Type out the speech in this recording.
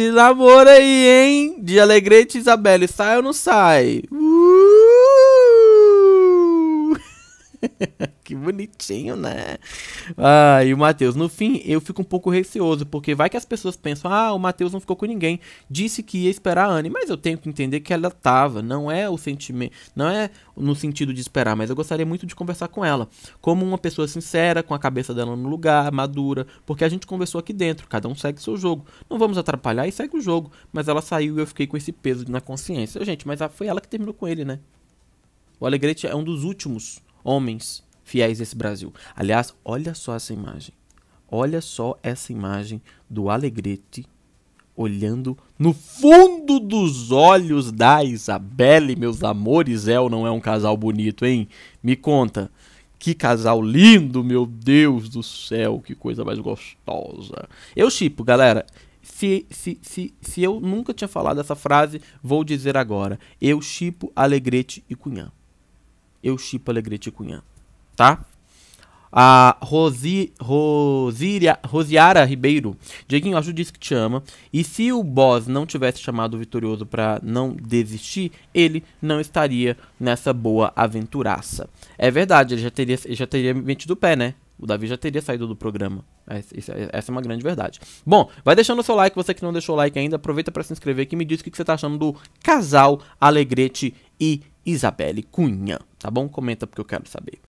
esse namoro aí, hein? De Alegrete e Isabelle, sai ou não sai? Uh! que bonitinho, né? Ah, e o Matheus, no fim, eu fico um pouco receoso, porque vai que as pessoas pensam, ah, o Matheus não ficou com ninguém, disse que ia esperar a Anne, mas eu tenho que entender que ela tava, não é o sentimento, não é no sentido de esperar, mas eu gostaria muito de conversar com ela, como uma pessoa sincera, com a cabeça dela no lugar, madura, porque a gente conversou aqui dentro, cada um segue seu jogo, não vamos atrapalhar e segue o jogo, mas ela saiu e eu fiquei com esse peso na consciência. Gente, mas foi ela que terminou com ele, né? O Alegrete é um dos últimos homens fiéis desse Brasil. Aliás, olha só essa imagem. Olha só essa imagem do Alegrete olhando no fundo dos olhos da Isabelle, meus amores. El não é um casal bonito, hein? Me conta. Que casal lindo, meu Deus do céu, que coisa mais gostosa. Eu chipo, galera. Se, se, se, se eu nunca tinha falado essa frase, vou dizer agora. Eu chipo Alegrete e Cunhã. Eu chipo Alegrete e Cunhã tá? A Rosi, Rosiria, Rosiara Ribeiro. Dieguinho, acho o disco que te ama. E se o boss não tivesse chamado o Vitorioso para não desistir, ele não estaria nessa boa aventuraça. É verdade, ele já teria, ele já teria metido o pé, né? O Davi já teria saído do programa. É, é, essa é uma grande verdade. Bom, vai deixando o seu like, você que não deixou o like ainda. Aproveita para se inscrever aqui e me diz o que você tá achando do casal Alegrete e Isabelle Cunha. Tá bom? Comenta porque eu quero saber.